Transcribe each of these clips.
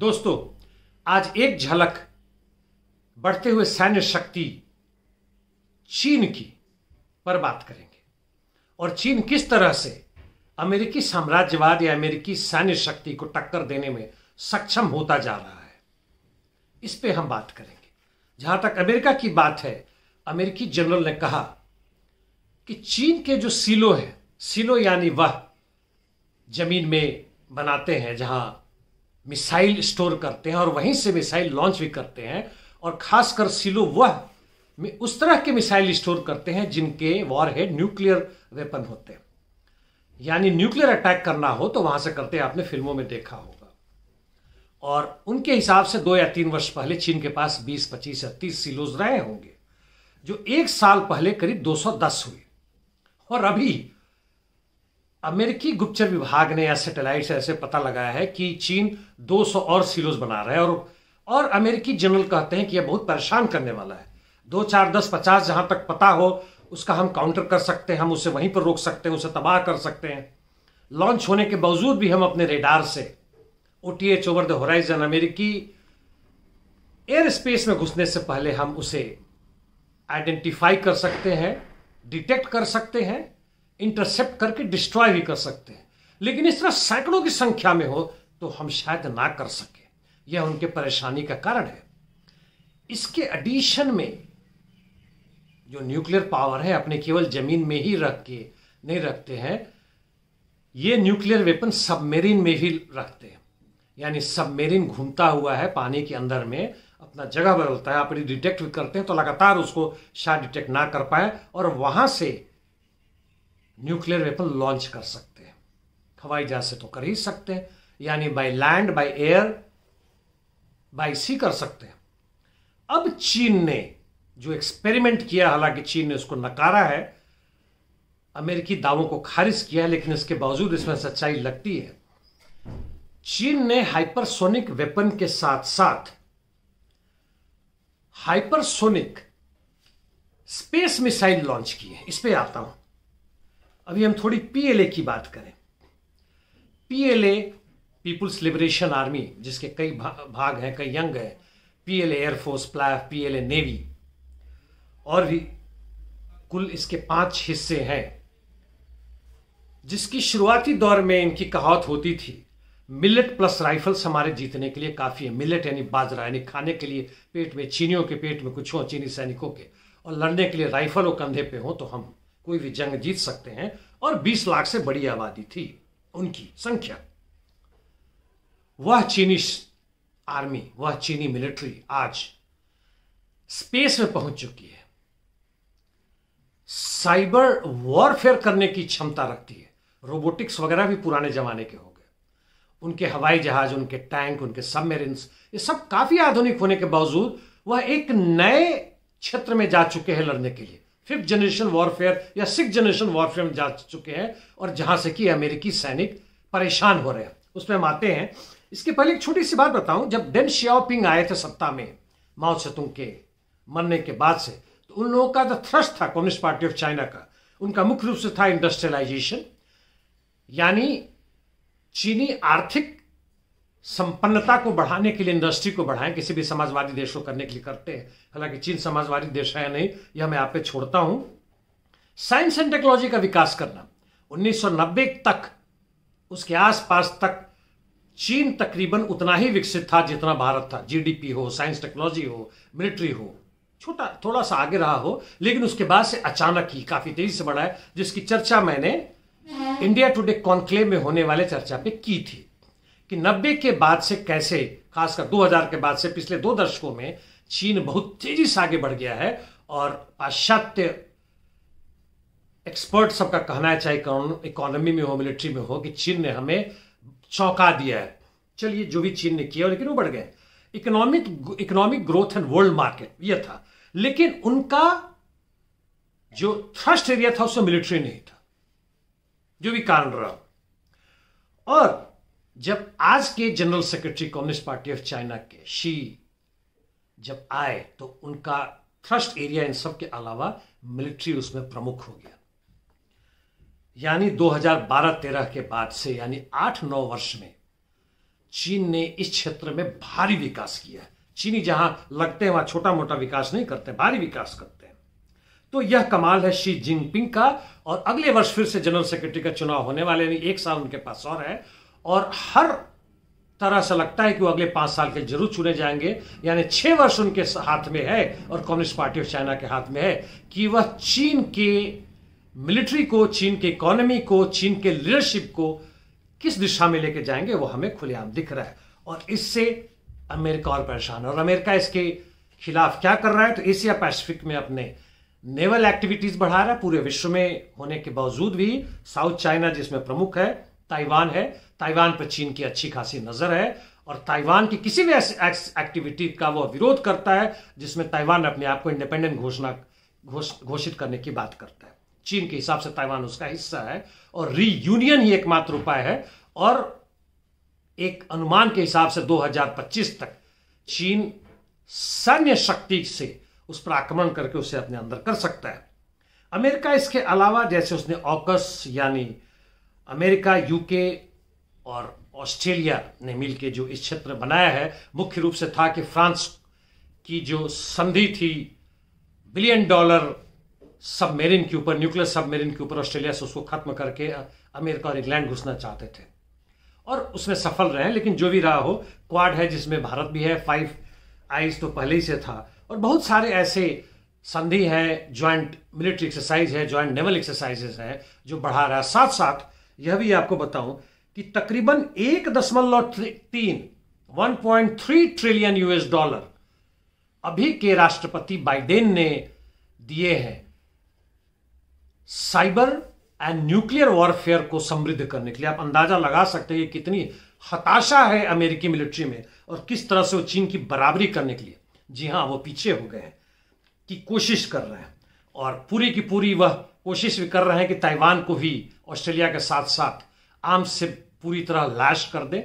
दोस्तों आज एक झलक बढ़ते हुए सैन्य शक्ति चीन की पर बात करेंगे और चीन किस तरह से अमेरिकी साम्राज्यवाद या अमेरिकी सैन्य शक्ति को टक्कर देने में सक्षम होता जा रहा है इस पे हम बात करेंगे जहां तक अमेरिका की बात है अमेरिकी जनरल ने कहा कि चीन के जो सीलो है सीलो यानी वह जमीन में बनाते हैं जहां मिसाइल स्टोर करते हैं और वहीं से मिसाइल लॉन्च भी करते हैं और खासकर सिलो वह उस तरह के मिसाइल स्टोर करते हैं जिनके वॉर हेड न्यूक्लियर वेपन होते हैं यानी न्यूक्लियर अटैक करना हो तो वहां से करते आपने फिल्मों में देखा होगा और उनके हिसाब से दो या तीन वर्ष पहले चीन के पास 20, पच्चीस या तीस सिलोज रहे होंगे जो एक साल पहले करीब 210 हुए और अभी अमेरिकी गुप्तचर विभाग ने या सैटेलाइट से ऐसे पता लगाया है कि चीन 200 और सिलोज बना रहा है और और अमेरिकी जनरल कहते हैं कि यह बहुत परेशान करने वाला है दो चार दस पचास जहां तक पता हो उसका हम काउंटर कर सकते हैं हम उसे वहीं पर रोक सकते हैं उसे तबाह कर सकते हैं लॉन्च होने के बावजूद भी हम अपने रेडार से O T H over the horizon अमेरिकी एयर स्पेस में घुसने से पहले हम उसे आइडेंटिफाई कर सकते हैं डिटेक्ट कर सकते हैं इंटरसेप्ट करके डिस्ट्रॉय भी कर सकते हैं लेकिन इस तरह सैकड़ों की संख्या में हो तो हम शायद ना कर सके यह उनके परेशानी का कारण है इसके एडिशन में जो न्यूक्लियर पावर है अपने केवल जमीन में ही रख के नहीं रखते हैं ये न्यूक्लियर वेपन सबमेरीन में भी रखते हैं यानी सबमेरीन घूमता हुआ है पानी के अंदर में अपना जगह बदलता है आप डिटेक्ट भी करते हैं तो लगातार उसको शायद डिटेक्ट ना कर पाए और वहाँ से न्यूक्लियर वेपन लॉन्च कर सकते हैं हवाई जहाज से तो कर ही सकते हैं यानी by land by air by sea कर सकते हैं अब चीन ने जो एक्सपेरिमेंट किया हालांकि चीन ने उसको नकारा है अमेरिकी दावों को खारिज किया लेकिन इसके बावजूद इसमें सच्चाई लगती है चीन ने हाइपरसोनिक वेपन के साथ साथ हाइपरसोनिक स्पेस मिसाइल लॉन्च की है इस पे आता हूं अभी हम थोड़ी पीएलए की बात करें पीएलए पीपुल्स लिबरेशन आर्मी जिसके कई भा, भाग हैं कई यंग हैं पीएलए एयरफोर्स प्लाफ पीएलए नेवी और भी कुल इसके पांच हिस्से हैं जिसकी शुरुआती दौर में इनकी कहावत होती थी मिलेट प्लस राइफल्स हमारे जीतने के लिए काफ़ी है मिलेट यानी बाजरा यानी खाने के लिए पेट में चीनियों के पेट में कुछ हो चीनी सैनिकों के और लड़ने के लिए राइफल और कंधे पे हों तो हम कोई भी जंग जीत सकते हैं और 20 लाख से बड़ी आबादी थी उनकी संख्या वह चीनी आर्मी वह चीनी मिलिट्री आज स्पेस में पहुंच चुकी है साइबर वॉरफेयर करने की क्षमता रखती है रोबोटिक्स वगैरह भी पुराने जमाने के हो गए उनके हवाई जहाज उनके टैंक उनके सबमेरिन ये सब काफी आधुनिक होने के बावजूद वह एक नए क्षेत्र में जा चुके हैं लड़ने के लिए फिफ्थ जनरेशन वॉरफेयर या सिक्स जनरेशन वॉरफेयर में जा चुके हैं और जहां से कि अमेरिकी सैनिक परेशान हो रहे हैं उसमें हम आते हैं इसके पहले एक छोटी सी बात बताऊं जब डेन शियाओपिंग आए थे सत्ता में माओ सेतुंग के मरने के बाद से तो उन लोगों का जो थ्रस्ट था कम्युनिस्ट पार्टी ऑफ चाइना का उनका मुख्य रूप से था इंडस्ट्रियलाइजेशन यानी चीनी आर्थिक संपन्नता को बढ़ाने के लिए इंडस्ट्री को बढ़ाएं किसी भी समाजवादी देश को करने के लिए करते हैं हालांकि चीन समाजवादी देश है नहीं यह मैं आप पे छोड़ता हूं साइंस एंड टेक्नोलॉजी का विकास करना 1990 तक उसके आसपास तक चीन तकरीबन उतना ही विकसित था जितना भारत था जीडीपी हो साइंस टेक्नोलॉजी हो मिलिट्री हो छोटा थोड़ा सा आगे रहा हो लेकिन उसके बाद से अचानक ही काफी तेजी से बढ़ा है जिसकी चर्चा मैंने इंडिया टुडे कॉन्क्लेव में होने वाले चर्चा पे की थी कि नब्बे के बाद से कैसे खासकर 2000 के बाद से पिछले दो दशकों में चीन बहुत तेजी से आगे बढ़ गया है और पाश्चात्य एक्सपर्ट सबका कहना है चाहे इकोनॉमी में हो मिलिट्री में हो कि चीन ने हमें चौंका दिया है चलिए जो भी चीन ने किया लेकिन वो बढ़ गए economic economic growth and world market यह था लेकिन उनका जो थ्रस्ट एरिया था उसमें मिलिट्री नहीं था जो भी कारण रहा और जब आज के general secretary communist party of China के शी जब आए तो उनका थ्रस्ट एरिया इन सब के अलावा मिलिट्री उसमें प्रमुख हो गया यानी 2012-13 के बाद से यानी 8-9 वर्ष में चीन ने इस क्षेत्र में भारी विकास किया चीनी जहां लगते हैं वहां छोटा मोटा विकास नहीं करते भारी विकास करते हैं तो यह कमाल है शी जिनपिंग का और अगले वर्ष फिर से जनरल सेक्रेटरी का चुनाव होने वाले यानी एक साल उनके पास और है और हर तरह से लगता है कि वो अगले पांच साल के जरूर चुने जाएंगे यानी छह वर्ष उनके हाथ में है और कम्युनिस्ट पार्टी ऑफ चाइना के हाथ में है कि वह चीन के मिलिट्री को चीन के इकोनॉमी को चीन के लीडरशिप को किस दिशा में लेके जाएंगे वो हमें खुलेआम दिख रहा है और इससे अमेरिका और परेशान है और अमेरिका इसके खिलाफ क्या कर रहा है तो एशिया पैसिफिक में अपने नेवल एक्टिविटीज बढ़ा रहा है पूरे विश्व में होने के बावजूद भी साउथ चाइना जिसमें प्रमुख है ताइवान है ताइवान पर चीन की अच्छी खासी नजर है और ताइवान की किसी भी ऐसी एक्टिविटी का वो विरोध करता है जिसमें ताइवान अपने आप को इंडिपेंडेंट घोषणा घोषित करने की बात करता है चीन के हिसाब से ताइवान उसका हिस्सा है और री यूनियन ही एकमात्र उपाय है और एक अनुमान के हिसाब से 2025 तक चीन सैन्य शक्ति से उस पर आक्रमण करके उसे अपने अंदर कर सकता है अमेरिका इसके अलावा जैसे उसने ऑकस यानी अमेरिका यूके और ऑस्ट्रेलिया ने मिलकर जो इस क्षेत्र बनाया है मुख्य रूप से था कि फ्रांस की जो संधि थी बिलियन डॉलर सबमेरिन के ऊपर न्यूक्लियर सबमेरिन के ऊपर ऑस्ट्रेलिया से उसको ख़त्म करके अमेरिका और इंग्लैंड घुसना चाहते थे और उसमें सफल रहे लेकिन जो भी रहा हो क्वाड है जिसमें भारत भी है फाइव आइज तो पहले ही से था और बहुत सारे ऐसे संधि हैं ज्वाइंट मिलिट्री एक्सरसाइज है ज्वाइंट नेवल एक्सरसाइजेज हैं जो बढ़ा रहा है साथ साथ यह भी आपको बताऊं कि तकरीबन एक दशमलव तीन one point three trillion US dollar अभी के राष्ट्रपति बाइडेन ने दिए हैं साइबर एंड न्यूक्लियर वॉरफेयर को समृद्ध करने के लिए आप अंदाजा लगा सकते हैं कि कितनी हताशा है अमेरिकी मिलिट्री में और किस तरह से वो चीन की बराबरी करने के लिए जी हाँ वो पीछे हो गए हैं की कोशिश कर रहे हैं और पूरी की पूरी वह कोशिश भी कर रहे हैं कि ताइवान को भी ऑस्ट्रेलिया के साथ साथ आम से पूरी तरह लैश कर दें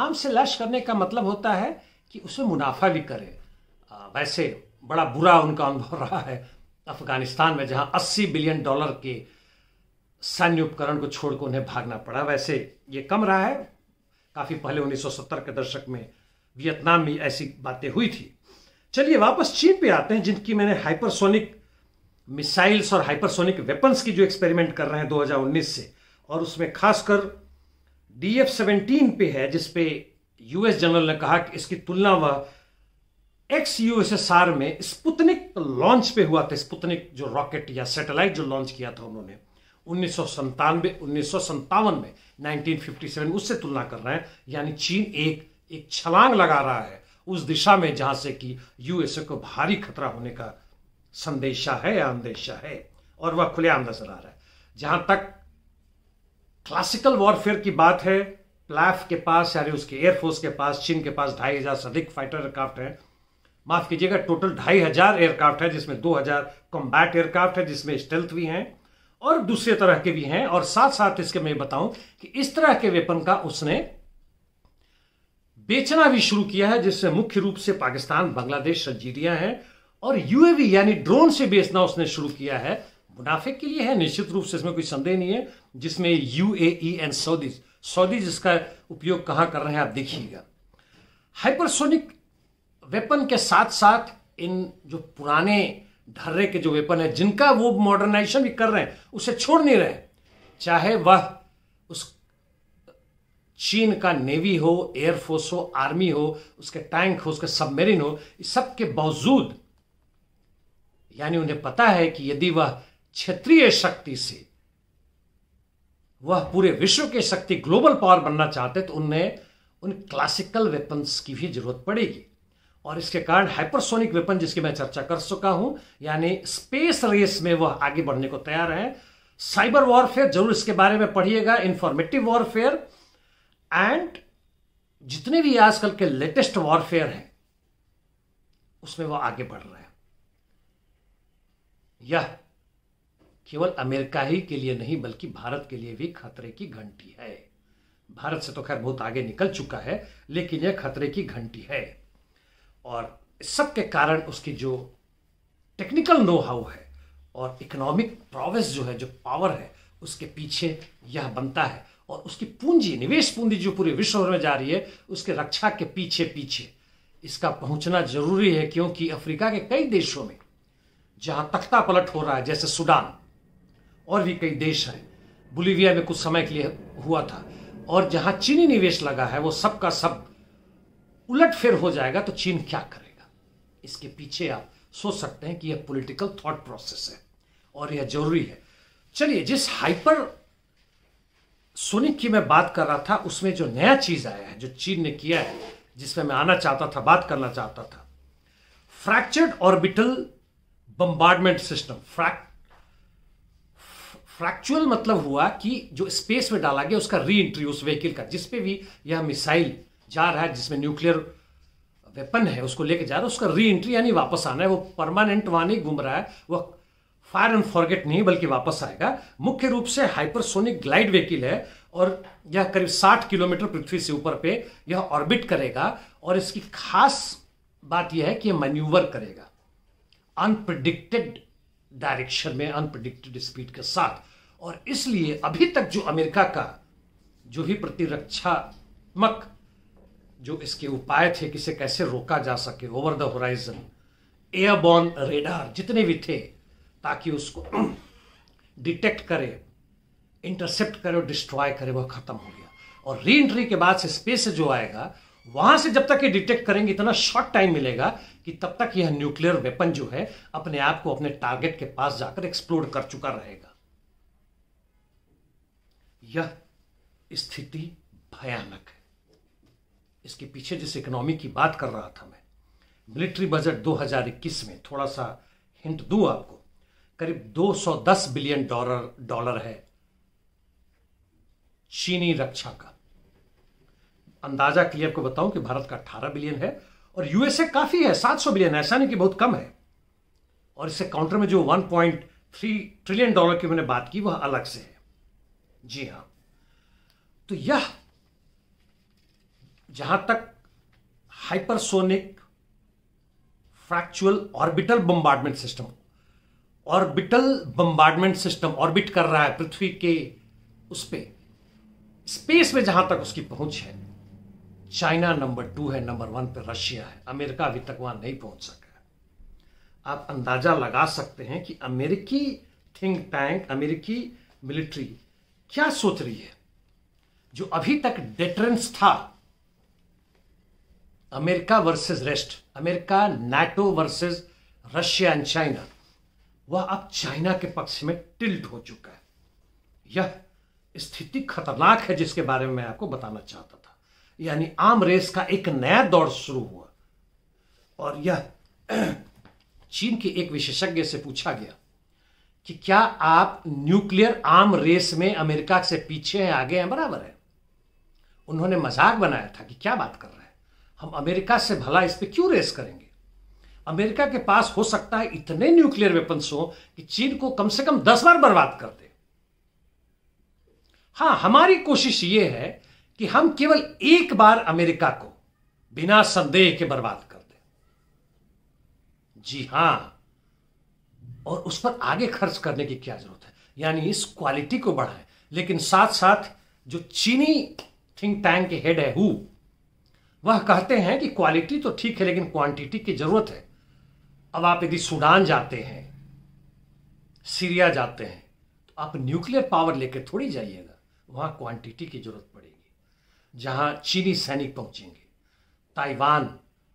आम से लैश करने का मतलब होता है कि उसमें मुनाफा भी करें वैसे बड़ा बुरा उनका अनुभव रहा है अफगानिस्तान में जहां 80 बिलियन डॉलर के सैन्य उपकरण को छोड़कर उन्हें भागना पड़ा वैसे ये कम रहा है काफ़ी पहले 1970 के दशक में वियतनाम में ऐसी बातें हुई थी चलिए वापस चीन पे आते हैं जिनकी मैंने हाइपरसोनिक मिसाइल्स और हाइपरसोनिक वेपन्स की जो एक्सपेरिमेंट कर रहे हैं 2019 से और उसमें खासकर डी एफ सेवनटीन पे है जिसपे यूएस जनरल ने कहा कि इसकी तुलना वह एक्स यूएसएसआर में स्पुतनिक लॉन्च पे हुआ था स्पुतनिक जो रॉकेट या सैटेलाइट जो लॉन्च किया था उन्होंने उन्नीस सौ संतानवे उन्नीस सौ संतावन में 1957 उससे तुलना कर रहे हैं यानी चीन एक एक छलांग लगा रहा है उस दिशा में जहां से कि यूएसए को भारी खतरा होने का संदेशा है या अंदेशा है और वह खुलेआम नजर आ रहा है जहां तक क्लासिकल वॉरफेयर की बात है प्लाफ के पास यानी उसके एयरफोर्स के पास चीन के पास ढाई हज़ार से अधिक फाइटर एयरक्राफ्ट है माफ़ कीजिएगा टोटल ढाई हज़ार एयरक्राफ्ट है जिसमें दो हज़ार कॉम्बैट एयरक्राफ्ट है जिसमें स्टेल्थ भी हैं और दूसरे तरह के भी हैं और साथ साथ इसके मैं बताऊं कि इस तरह के वेपन का उसने बेचना भी शुरू किया है जिससे मुख्य रूप से पाकिस्तान बांग्लादेश सजीरिया है और यूएवी यानी ड्रोन से बेचना उसने शुरू किया है मुनाफे के लिए है निश्चित रूप से इसमें कोई संदेह नहीं है जिसमें यू एंड सऊदी सऊदी जिसका उपयोग कहां कर रहे हैं आप देखिएगा हाइपरसोनिक वेपन के साथ साथ इन जो पुराने ढर्रे के जो वेपन है जिनका वो मॉडर्नाइजेशन भी कर रहे हैं उसे छोड़ नहीं रहे चाहे वह उस चीन का नेवी हो एयरफोर्स हो आर्मी हो उसके टैंक हो उसके सबमरीन हो इस सब बावजूद यानी उन्हें पता है कि यदि वह क्षेत्रीय शक्ति से वह पूरे विश्व के शक्ति ग्लोबल पावर बनना चाहते तो उनमें उन क्लासिकल वेपन्स की भी जरूरत पड़ेगी और इसके कारण हाइपरसोनिक वेपन जिसकी मैं चर्चा कर चुका हूं यानी स्पेस रेस में वह आगे बढ़ने को तैयार है साइबर वॉरफेयर जरूर इसके बारे में पढ़िएगा इंफॉर्मेटिव वॉरफेयर एंड जितने भी आजकल के लेटेस्ट वॉरफेयर हैं उसमें वह आगे बढ़ रहा है यह केवल अमेरिका ही के लिए नहीं बल्कि भारत के लिए भी खतरे की घंटी है भारत से तो खैर बहुत आगे निकल चुका है लेकिन यह खतरे की घंटी है और सबके कारण उसकी जो टेक्निकल नो हाउ है और इकोनॉमिक प्रोवेस जो है जो पावर है उसके पीछे यह बनता है और उसकी पूंजी निवेश पूंजी जो पूरे विश्व में जा रही है उसके रक्षा के पीछे पीछे इसका पहुंचना जरूरी है क्योंकि अफ्रीका के कई देशों में जहां तख्ता पलट हो रहा है जैसे सूडान और भी कई देश हैं बुलिविया में कुछ समय के लिए हुआ था और जहां चीनी निवेश लगा है वो सब का सब उलट फिर हो जाएगा तो चीन क्या करेगा इसके पीछे आप सोच सकते हैं कि यह पॉलिटिकल थॉट प्रोसेस है और यह जरूरी है चलिए जिस हाइपर सोनिक की मैं बात कर रहा था उसमें जो नया चीज आया है जो चीन ने किया है जिसमें मैं आना चाहता था बात करना चाहता था फ्रैक्चर्ड ऑर्बिटल बम्बार्डमेंट सिस्टम फ्रैक्ट फ्रैक्चुअल मतलब हुआ कि जो स्पेस में डाला गया उसका री एंट्री उस व्हीकल का जिसपे भी यह मिसाइल जा रहा है जिसमें न्यूक्लियर वेपन है उसको लेके जा रहा है उसका री एंट्री यानी वापस आना है वो परमानेंट वहां नहीं घूम रहा है वह फायर एंड फॉरगेट नहीं बल्कि वापस आएगा मुख्य रूप से हाइपरसोनिक ग्लाइड व्हीकल है और यह करीब 60 किलोमीटर पृथ्वी से ऊपर पे यह ऑर्बिट करेगा और इसकी खास बात यह है कि यह मैन्यूवर करेगा अनप्रडिक्टेड डायरेक्शन में अनप्रडिक्टेड स्पीड के साथ और इसलिए अभी तक जो अमेरिका का जो भी प्रतिरक्षात्मक जो इसके उपाय थे कि इसे कैसे रोका जा सके over the horizon airborne radar जितने भी थे ताकि उसको डिटेक्ट करे इंटरसेप्ट करे और डिस्ट्रॉय करे वह खत्म हो गया और री एंट्री के बाद से स्पेस जो आएगा वहां से जब तक ये डिटेक्ट करेंगे इतना शॉर्ट टाइम मिलेगा कि तब तक यह न्यूक्लियर वेपन जो है अपने आप को अपने टारगेट के पास जाकर एक्सप्लोर कर चुका रहेगा यह स्थिति भयानक है इसके पीछे जिस इकोनॉमी की बात कर रहा था मैं मिलिट्री बजट 2021 में थोड़ा सा हिंट दूं आपको करीब 210 बिलियन डॉलर डॉलर है चीनी रक्षा का अंदाजा क्लियर को बताऊं कि भारत का 18 बिलियन है और यूएसए काफी है 700 बिलियन ऐसा नहीं कि बहुत कम है और इससे काउंटर में जो 1.3 ट्रिलियन डॉलर की मैंने बात की वह अलग से है जी हाँ तो यह जहां तक hypersonic fractional orbital bombardment system orbital bombardment system orbit कर रहा है पृथ्वी के उस पर स्पेस में जहां तक उसकी पहुंच है चाइना नंबर टू है नंबर वन पे रशिया है अमेरिका अभी तक वहां नहीं पहुंच सका है आप अंदाजा लगा सकते हैं कि अमेरिकी थिंक टैंक अमेरिकी मिलिट्री क्या सोच रही है जो अभी तक डेटरेंस था America versus rest America NATO versus Russia and China वह अब चाइना के पक्ष में टिल्ट हो चुका है यह स्थिति खतरनाक है जिसके बारे में मैं आपको बताना चाहता था यानी आम रेस का एक नया दौर शुरू हुआ और यह चीन के एक विशेषज्ञ से पूछा गया कि क्या आप न्यूक्लियर आर्म रेस में अमेरिका से पीछे हैं आगे हैं बराबर है उन्होंने मजाक बनाया था कि क्या बात कर रहे हैं हम अमेरिका से भला इस पर क्यों रेस करेंगे अमेरिका के पास हो सकता है इतने न्यूक्लियर वेपन्स हो कि चीन को कम से कम दस बार बर्बाद कर दे हां हमारी कोशिश यह है कि हम केवल एक बार अमेरिका को बिना संदेह के बर्बाद कर दें जी हां और उस पर आगे खर्च करने की क्या जरूरत है यानी इस क्वालिटी को बढ़ाएं लेकिन साथ साथ जो चीनी थिंक टैंक के हेड है हु वह कहते हैं कि क्वालिटी तो ठीक है लेकिन क्वांटिटी की जरूरत है अब आप यदि सूडान जाते हैं सीरिया जाते हैं तो आप न्यूक्लियर पावर लेकर थोड़ी जाइएगा वहां क्वांटिटी की जरूरत पड़ेगी जहां चीनी सैनिक पहुंचेंगे ताइवान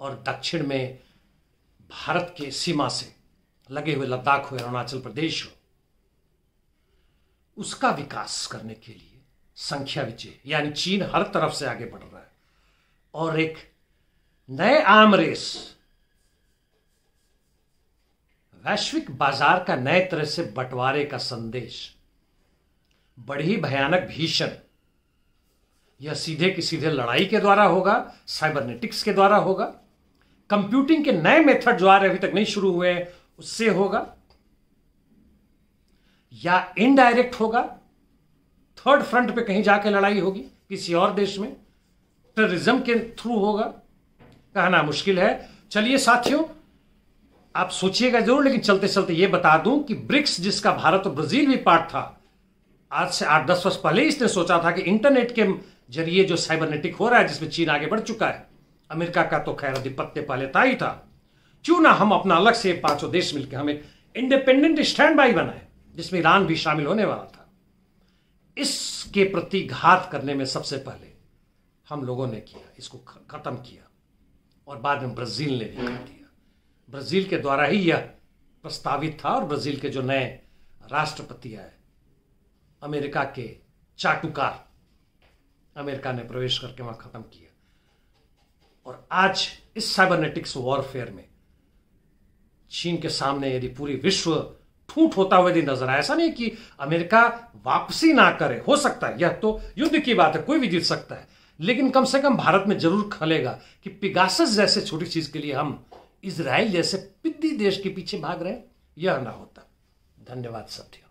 और दक्षिण में भारत के सीमा से लगे हुए लद्दाख हुए अरुणाचल प्रदेश हो उसका विकास करने के लिए संख्या विजय यानी चीन हर तरफ से आगे बढ़ रहा है और एक नए आम रेस वैश्विक बाजार का नए तरह से बंटवारे का संदेश बड़ी भयानक भीषण यह सीधे की सीधे लड़ाई के द्वारा होगा साइबरनेटिक्स के द्वारा होगा कंप्यूटिंग के नए मेथड जो आ रहे अभी तक नहीं शुरू हुए हैं उससे होगा या इनडायरेक्ट होगा थर्ड फ्रंट पे कहीं जाके लड़ाई होगी किसी और देश में टेररिज्म के थ्रू होगा कहना मुश्किल है चलिए साथियों आप सोचिएगा जरूर लेकिन चलते चलते यह बता दूं कि ब्रिक्स जिसका भारत और ब्राजील भी पार्ट था आज से आठ दस वर्ष पहले इसने सोचा था कि इंटरनेट के जरिए जो साइबरनेटिक हो रहा है जिसमें चीन आगे बढ़ चुका है अमेरिका का तो खैर अधिपत्य पहले था ही था क्यों ना हम अपना अलग से पांचों देश मिलकर हम एक इंडिपेंडेंट स्टैंड बाई बनाए जिसमें ईरान भी शामिल होने वाला था इसके प्रति घात करने में सबसे पहले हम लोगों ने किया इसको खत्म किया और बाद में ब्राजील ने भी कर दिया ब्राजील के द्वारा ही यह प्रस्तावित था और ब्राजील के जो नए राष्ट्रपति आए अमेरिका के चाटुकार अमेरिका ने प्रवेश करके वहां खत्म किया और आज इस साइबरनेटिक्स वॉरफेयर में चीन के सामने यदि पूरी विश्व ठूठ होता हुआ यदि नजर आए ऐसा नहीं कि अमेरिका वापसी ना करे हो सकता है यह तो युद्ध की बात है कोई भी जीत सकता है लेकिन कम से कम भारत में जरूर खलेगा कि पिगासस जैसे छोटी चीज के लिए हम इसराइल जैसे पिद्दी देश के पीछे भाग रहे यह ना होता धन्यवाद साथियों